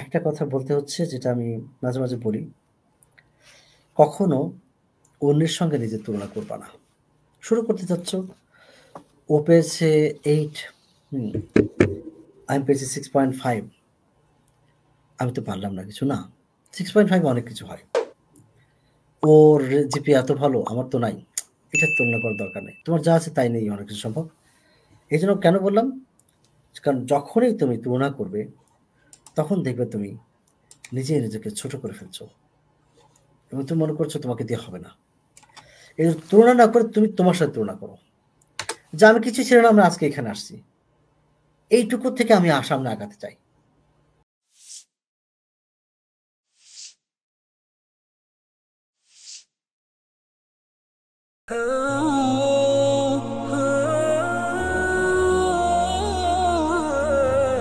একটা কথা বলতে হচ্ছে যেটা আমি মাঝে মাঝে বলি কখনো অন্যের সঙ্গে নিজের তুলনা করবা না শুরু করতে চাচ্ছ ও পেয়েছে এইট আমি পেয়েছি সিক্স পয়েন্ট ফাইভ আমি তো পারলাম না কিছু না সিক্স পয়েন্ট ফাইভ অনেক কিছু হয় ওর জিপি এত ভালো আমার তো নাই এটার তুলনা করার দরকার নেই তোমার যা আছে তাই নেই অনেক কিছু সম্ভব এই জন্য কেন বললাম কারণ যখনই তুমি তুলনা করবে তখন দেখবে তুমি নিজে নিজেকে ছোট করে ফেলছো এবং তুমি মনে করছো তোমাকে দিয়ে হবে না এই তুলনা না করে তুমি তোমার সাথে তুলনা করো যে আমি কিছু ছিল না আমি আজকে এখানে আসছি এইটুকু থেকে আমি আসাম না আগাতে চাই Oh